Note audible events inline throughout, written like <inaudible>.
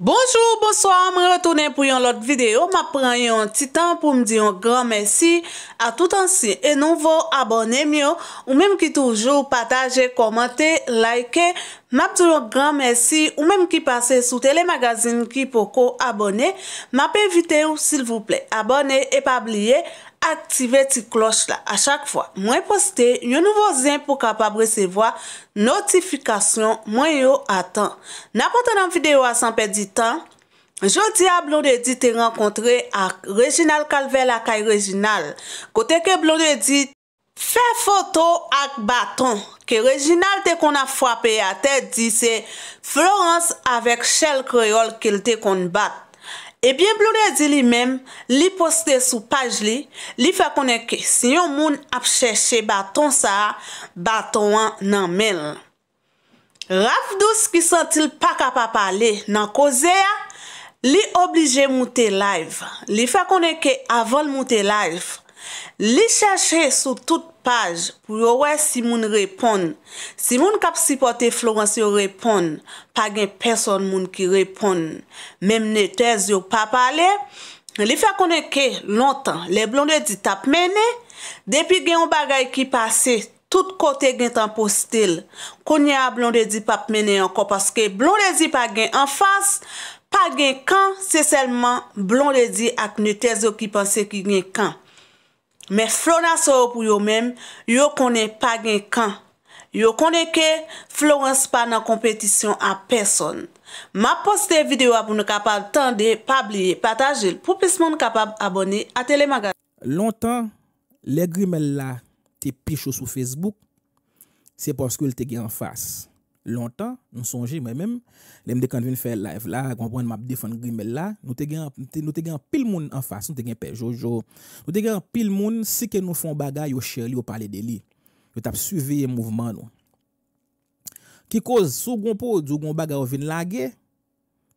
Bonjour, bonsoir, me retoune pou yon lot videyo. Ma pren yon titan pou m diyon gran mersi. A tout ansi, e nouvo abone myon. Ou mem ki toujou pataje, komante, like. Ma ptouyon gran mersi. Ou mem ki pase sou telemagazine ki po ko abone. Ma pe vite ou sil vouple. Abone e pa bliye. Aktive ti kloch la, a chak fwa. Mwen poste, yon nouvo zin pou kapab resevwa notifikasyon mwen yo atan. Na konta nan videyo a sanpe di tan, jodi a Blondie di te renkontre ak Reginald Kalvel ak ay Reginald. Kote ke Blondie di, fe foto ak baton. Ke Reginald te kon a fwape a te di se, Florence avek Chelle Creole ke lte kon bat. Ebyen bloudè di li mèm, li postè sou paj li, li fè konè ke si yon moun ap chè chè baton sa, baton an nan men. Raf dou skisantil pa kapap pale, nan koze a, li oblijè moutè live, li fè konè ke avol moutè live. Li chache sou tout page pou yo wè si moun repon, si moun kap sipote florense yo repon, pa gen person moun ki repon, mem ne tez yo pa pale, li fe konen ke lontan, le blonde di tap mene, depi gen yon bagay ki pase, tout kote gen tan postil, konye a blonde di pap mene anko, paske blonde di pa gen anfans, pa gen kan, se selman blonde di ak ne tez yo ki pase ki gen kan. Me flona sa ou pou yo menm, yo konen pa gen kan. Yo konen ke flonans pa nan kompetisyon a person. Ma poste videwa pou nou kapal tande, pabliye, pataje, pou plisman nou kapal abone a telemagazin. Lontan, le grime la te picho sou Facebook, se poske ou te gen an fase. longtemps, nous songeons moi-même, les me quand faire live là, comprendre m'a défendre Grimel là, nous te gagne nous te gagne pile monde en face, nous te gagne père Jojo, nous te gagne pile monde si que nous font bagaille au cherli au parler de lui. nous avons suivi mouvement nous. Qui cause sous gon pod, sous gon bagaille la laguer.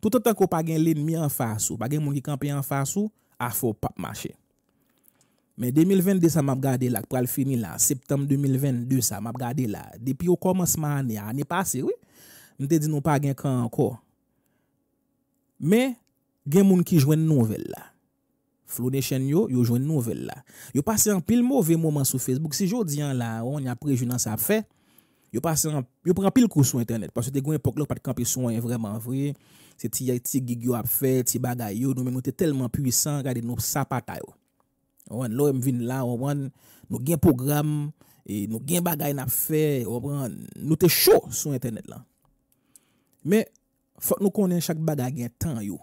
Tout autant qu'on ko pa l'ennemi en face, ou pa gen moun ki en face fasou, à faut pas marcher. Mais 2022, ça m'a regardé là, pour le finir là, septembre 2022, ça m'a regardé là. Depuis au commencement année, l'année passée, oui, je te dis non pas gain encore. Mais, il y a des qui jouent une nouvelle là. de chaîne yo, yo jouent une nouvelle là. Yo passé un pile mauvais moment sur Facebook. Si je dis là, on y a pris dans ça fait, yo passé un, yo pile coup sur internet. Parce que t'es une époque là, pas de camper est vraiment vrai. C'est ti, ti gig a fait, ti bagay yo, nous même tellement puissant, regardez nous sapata yo. Oh. Nou gen program, e nou gen bagay na fe, nou te chou sou internet lan. Me, fok nou konen chak bagay gen tan yo.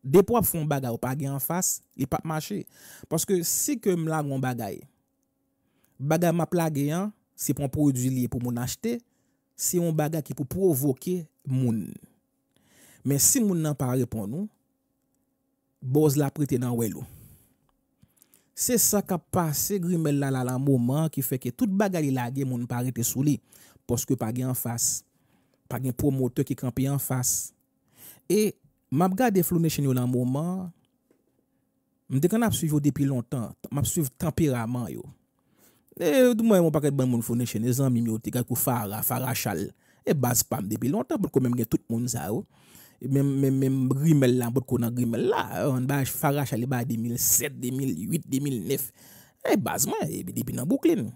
Depo ap foun bagay ou pa gen an fas, e pa p'mache. Paske si ke mla gwen bagay, bagay mapla gen, se pon pou yu di liye pou moun achete, se yon bagay ki pou provoke moun. Men si moun nan par repon nou, boz la prete nan wè lou. Se sa kap pa, se grimel la la la mouman ki feke tout bagay li lage moun parete sou li. Poske pa gen an fas, pa gen promote ki kampi an fas. E map gade floune chen yo la mouman, m dek an ap sujou depi lontan, map sujou tempiraman yo. E doun mwen moun paket ban moun floune chen, e zan mimi oti kakou fara, fara chal. E baz pam depi lontan pou kon men mwen tout moun za yo. Même même rimel de grimel konan rimel là an baj farach ale de 2007, 2008, 2009. et bazman, e bi depi bon évolution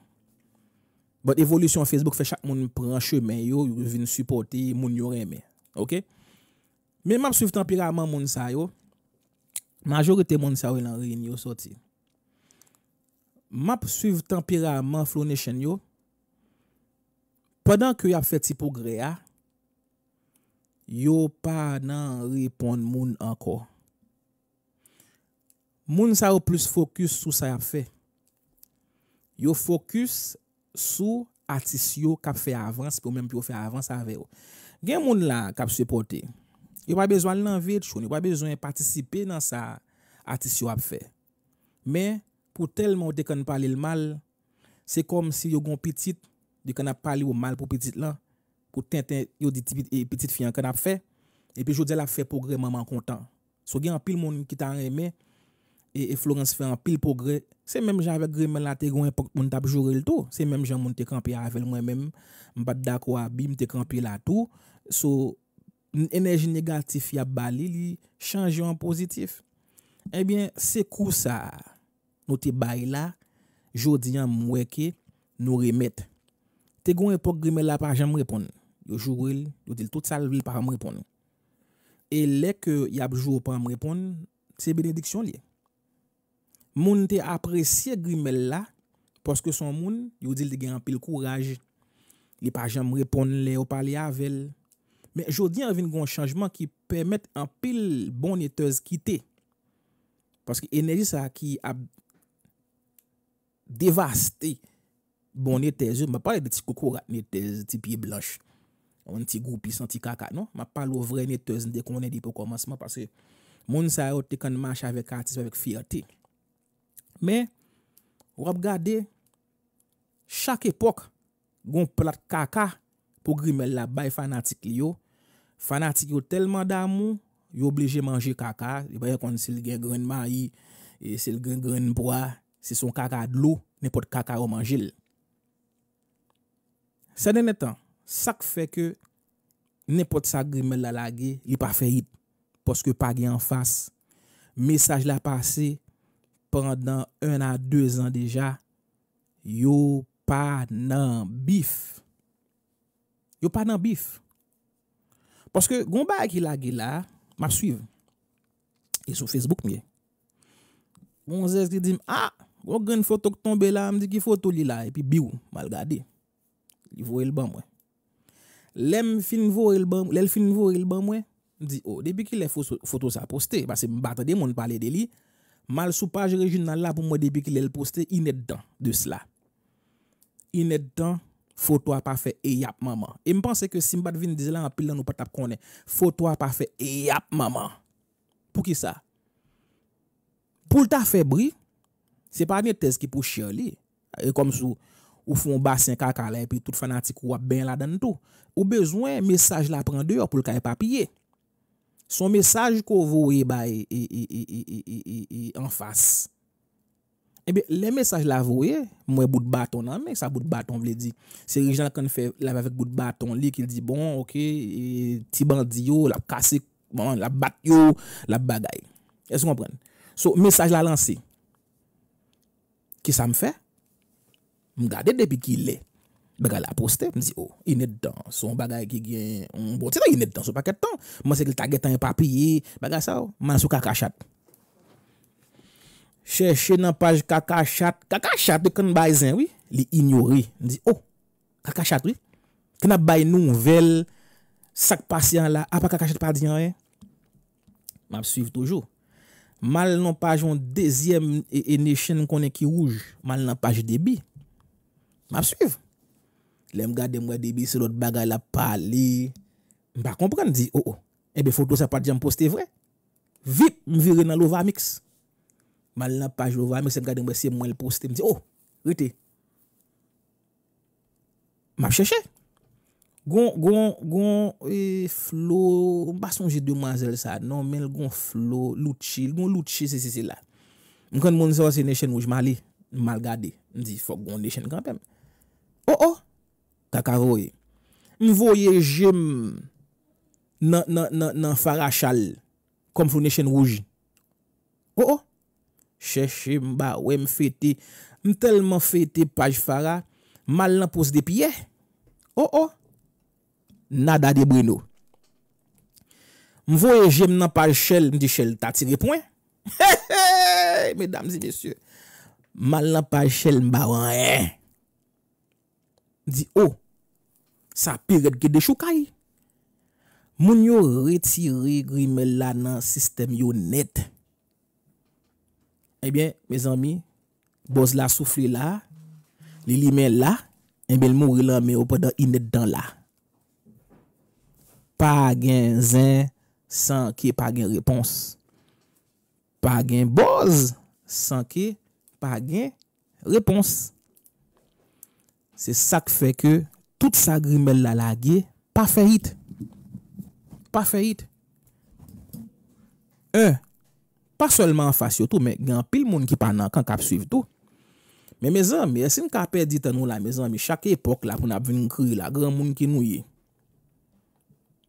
l'évolution Facebook fait chaque monde prend chemin yo, chemin. supporter supporte moun yo reme. Ok? mais map suivre tempiraman moun sa yo, majorité moun sa yo lan réunion. yo soti. Map suiv tempiraman flow nation yo, pendant que y a fait pou progrès ah, yo pa nan repon moun anko. Moun sa yo plus fokus sou sa ap fe. Yo fokus sou atis yo kap fe avans, pou menm pou yo fe avans sa ave yo. Gen moun la kap sepote, yo pa bezwen nan ve et choun, yo pa bezwen patisipe nan sa atis yo ap fe. Men, pou telman ou dek an pale l mal, se kom si yo gon pitit, dek an ap pale ou mal pou pitit lan, pour Tintin, yo dit eh, petite fille en a fait. Et puis, je dis, elle fait progrès, maman content. So, gen en pile monde qui t'a aimé. Et, Florence fait un pile progrès. C'est même gens avec Grémel là, t'es un époque mon t'a jouer le tout. C'est même gens mon t'es campé avec moi-même. M'bat d'accord, bim, t'es campé là tout. So, énergie négative, y a balé, li, change en positif. Eh bien, c'est cou ça. Nous te bail là, jodi an mweke, nous remettre. T'es un époque Grémel là, pas jamais répondre. Yojou ril, yojil tout sal vil para mwepon. E le ke yabjou para mwepon, se benediksyon li. Moun te apresye grime la, poske son moun, yojil te gen apil kouraj. Li pa jen mwepon li, ou pa li avel. Men, jodi an vin goun chanjman ki pwemet apil bonye tez kite. Poske enerji sa ki ap devaste bonye tez. Mwen pale de ti koukourat ni tez ti piye blanche. On ti goupi, son ti kaka, non? Ma palo vre netozen dekounen di pou komasman pase moun sa yo te kan manche avek artis avek fiyati. Men, wap gade, chak epok goun plat kaka pou grimel la bay fanatik li yo. Fanatik yo telman da moun, yo oblije manje kaka. Yon baye kon sil gen gren ma yi e sil gen gren bwa. Se son kaka dlo, ne pot kaka yo manjil. Se den netan, Sak fe ke ne pot sa gri men la lage, yo pa fe hit, poske pa ge en fase, mesaj la pase, pandan 1 an 2 an deja, yo pa nan bif. Yo pa nan bif. Poske goun ba e ki lage la, map suiv, e sou Facebook miye. Goun zes ki di, ah, goun gen fotok tombe la, mdi ki fotok li la, e pi biw, mal gade. Li vo el ban mwen. Lèm finvou el bè mwen, lèl finvou el bè mwen, di, o, oh, depi ki lè foto sa poste, basi mbata de moun pale de li, mal sou page rejine nan la pou mwen depi ki lèl poste, inèd dan, de s'la. Inèd dan, foto apafè, e yap maman. E mpense ke si mbate vin dizè lan apil nan nou patap konen, foto apafè, e yap maman. Pou ki sa? Pou lta febri, se pa nye tez ki pou chye li, e kom sou... Ou fon basen kakale, pi tout fanatik wap ben la den tout. Ou bezwen, mesaj la prende yo pou l'kaye papye. Son mesaj ko vouye ba e, e, e, en fass. Ebe, le mesaj la vouye, mwen bout baton nan men, sa bout baton vle di. Se rejan kan fè, la vèk bout baton li, ki di bon, ok, ti bandi yo, la kase, bon, la bat yo, la bagay. Ese kon pren? So, mesaj la lansi. Ki sa m fè? M gade depi ki le, baga la poste, ni zi, oh, ined dans, son bagay ki gen, mm, on bote, se ta ined dans, sou paket tan, m wase ki l tagetan yon papye, baga sa, oh, man sou kakachat. Cheche nan paj kakachat, kakachat, e kon bay zin, li ignori, ni zi, oh, kakachat, wè, kena bay nouvel, sak pasyan la, apakakachat pa diyan, wè, eh. map suiv toujou, mal nan pajon, dezyem, e ne e, chen konen ki wouj, mal nan paj debi, Mp ap suyv. Le m gade m wade bi se lot bagay la pali. M pa kompren di. Oh oh. Ebe foto sa pati jan poste vwe. Vip m vire nan lova mix. Mal la paj lova mix. M gade m wese mwen poste. M di oh. Rite. M ap cheche. Gon, gon, gon, eee, flo. M pa sonje deman zel sa. Non men gon flo. Loutchi. Gon loutchi se se se la. M kon moun sewa se ne chen wouj mali. Mal gade. M di fok gon de chen kampem. O, oh, o, oh. takaroy, mvoye jem nan fara chal komprou ne oh, chen wouj. O, o, chè chè mba wè mfeti, mtelman feti paj fara, mal nan pouz de pye. O, o, nada de brinou. Mvoye jem nan paj chel, mdi chel tatse de pwen. Hey, <laughs> hey, mesdames et messieurs, mal nan paj chel mba wè. Eh! Di, oh, sa piret gede choukaye. Moun yo retire gri me la nan sistem yo net. Ebyen, eh me zanmi, boz la soufle la, li li men la, e bel mouri la me opa dan inet dan la. Pagyen zan, sankye pagyen repons. Pagyen boz, sankye pagyen repons. Se sak feke, tout sa grimel la la ge, pa feyit. Pa feyit. Un, e, pa solman fasyo tou, men gen pil moun ki panan kan kap suyv tou. Men mezan, men sin kapè di tan nou la mezan, men chak epok la pou nan vini kri la, gen moun ki nou ye.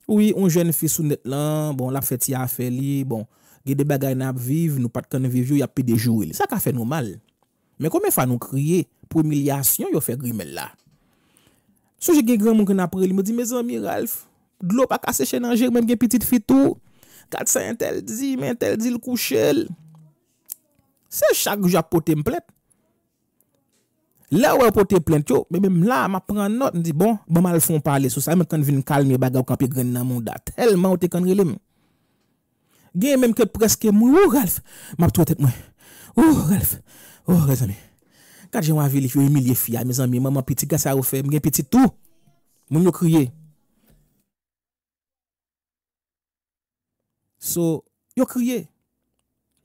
Ou yi, un jen fisou net lan, bon la feti a fe li, bon, ge de bagay nan ap viv, nou pat kan viv yo, ya pi de jou li. Sa ka fe nou mal. Men kome fa nou kriye? Poumilyasyon yo fe grime la Souje gen gen moun gen apre li Me di me zanmi Ralph Glop a kase chen anje Men gen pitit fitou Kat sa entel zi Men entel zi l kou chel Se chak jou apote m plen La ou apote m plen Ti yo Men men la Ma pran not Bon Ba bon mal foun pale Sou sa men kon vin kalme Ba gav kapi gren nan moun da Telman ou te kon rile Gen men ke preske mou O Ralph Map tou atet mwen O Ralph O Ralph O Ralph Kat jenwa vilif yo emilif ya mizan mi, maman piti kasa ou fe, mwenye piti tou, mwen yo kriye. So, yo kriye,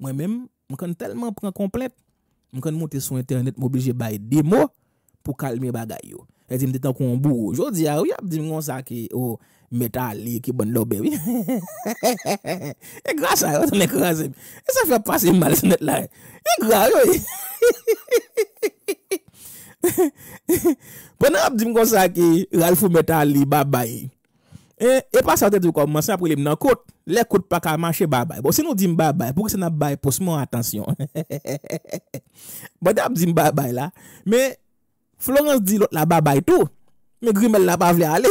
mwen men, mwen kon telman pran komplep, mwen kon monte sou internet, mwen obligye baye demo pou kalme bagay yo. E di mde tan kon bou. Jodi a ou yap di mkon sa ki ou metal li ki bon lobe. E gra sa yo. E sa fè pasi mali s'net la. E gra yo. Pwè nan ap di mkon sa ki ral fou metal li babay. E pas sa ou te di wikon. Mwen sa prilim nan kout. Le kout pa ka manche babay. Pwè se nou di mbabay. Pwè se nan babay pwos mwen atansyon. Bwè di ap di mbabay la. Mwen. Florence di lot la babay tou, men Grimel la pa vle ale.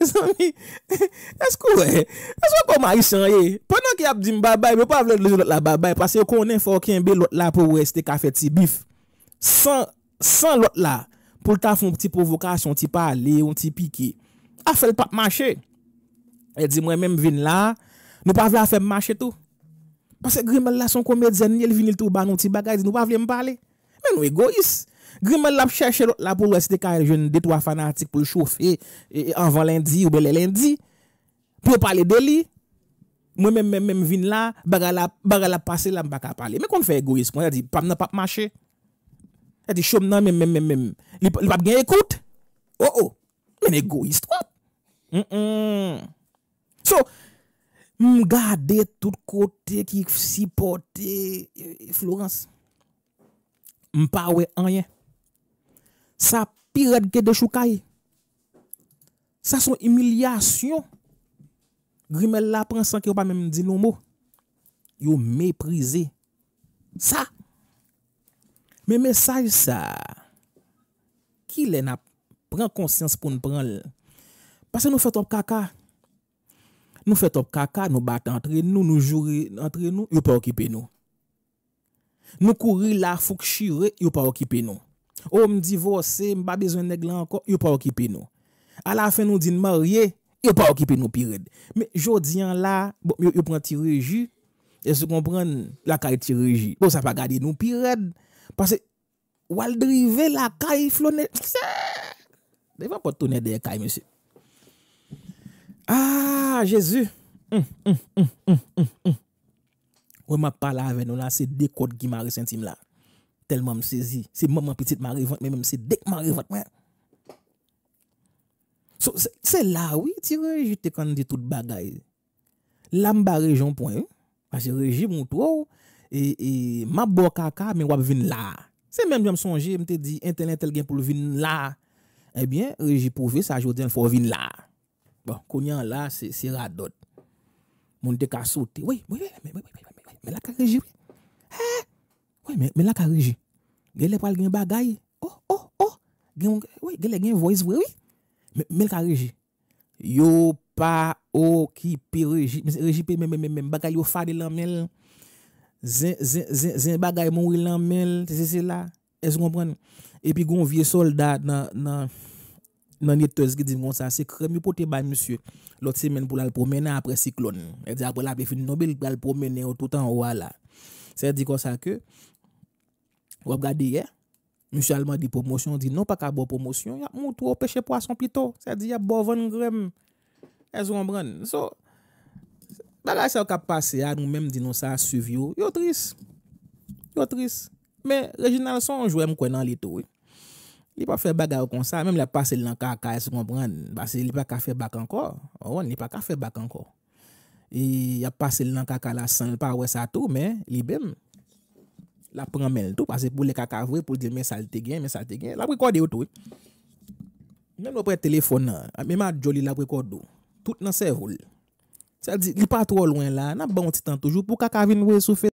E san mi, e san kon man yi san ye, ponan ki ap di m babay, men pa vle lese lot la babay, pase yo konen fokin be lot la pou weste kafe ti bif. San lot la, pou ta foun ti provokasyon, ti pale, ou ti pike, a fèl pa mache. E di mwen men vin la, mwen pa vle a fèm mache tou. Pase Grimel la son kon me dzen, nyel vin il tou ban, mwen ti bagay, di mwen pa vle m pale. nou egois. Grimman lap chèche lò pò lò estè kwa jèn detwa fanatik pou lè chòfè e, e, avan lèndi ou belè lèndi. Pò lè palè belè. Mwen men men men vin là, baga la pase lè mbak apalè. Mè kon fè egois kwen yè di pam nan pap mâche. Yè di chòfè nan men men men. Lè pap gen ekout. O oh, o. Oh. Men egois. Mm, mm. So mè mga de tout kote ki si pote e, Florence Mpa en rien. Ça pire que de choukaï. Ça sont humiliation. Grimel la prend sans qu'il pas même dit le mot. Yo méprisé. Ça. Mais message ça. Qui les n'a prend conscience pour nous prendre. Parce que nous faisons top caca. Nous faisons top caca, nous battons entre nous, nous jouons entre nous, nous pas occuper nous. Nou kouri la fok shire, yo pa okipe nou. Ou oh, m divose, m ba bezon neg la anko, yo pa okipe nou. A la fe nou din marye, yo pa okipe nou pired. Me jodi an la, bon, yo pren ti reji, e se kompren la kay ti reji. Bo sa pa gadi nou pired, pase waldrive la kay flone. Dey va po tounen deye kay, mese. A, jesu. M, m, m, m, m, m, m. wè m ap pala avè nou la, se dekot ki ma resentim la, telman m sezi, se maman pitit ma revot, mè m se dek ma revot mè. So, se la wè, ti rejite kan di tout bagay. La m ba rejon pwen, ase rejite moun tou wè oh, wè, e m ap bo kaka, mè wap vin la. Se mèm jom sonje, m te di, enten entel gen pou vin la, ebyen, rejite pou ve, sa joden fò vin la. Bon, konyan la, se radot. Moun dek a sote, wè, wè, wè, wè, Mè lak a rejipi? He? Mè lak a rejipi? Gè lè pwal gen bagay? Oh, oh, oh! Gè lè gen voice wè, wè? Mè lak a rejipi? Yo pa okipi rejipi mè mè mè mè mè. Bagay yo fadi lan mè lè. Zen bagay moun wè lan mè lè. Te se se la. E se gompran? E pi goun vie soldat nan... nan li tez ki di monsan se krem, yu pote ba monsye, lot semen pou la promene apre siklon, e di apre la pefin nobel pou la promene, ou toutan wala. Se di konsa ke, wab gade ye, monsalman di promosyon, di nou pa ka bo promosyon, yu moutro peche pwason pito, se di ya bovan grem, e zonbran. So, bala se wak ap pase, a nou menm di monsan suvi yo, yo tris, yo tris. Me, le jenal son, jwem kwen nan lito we, Li pa fe baga ou kon sa, mèm la pa se li nan kaka e se kompran, ba se li pa ka fe bak anko, ou oh, an, li pa ka fe bak anko. Li e, pa se li nan kaka la san, li pa we sa tou, mè, li bèm, la pran mèl tou, pa se pou le kaka vwe pou di mè salte gen, mè salte gen, la wikode ou tou. Mèm nou pre telefon nan, mèman joli la wikode ou, tout nan se voul. Se a di, li pa tro lwen la, nan bon ti tan toujou, pou kaka vin we sou fe.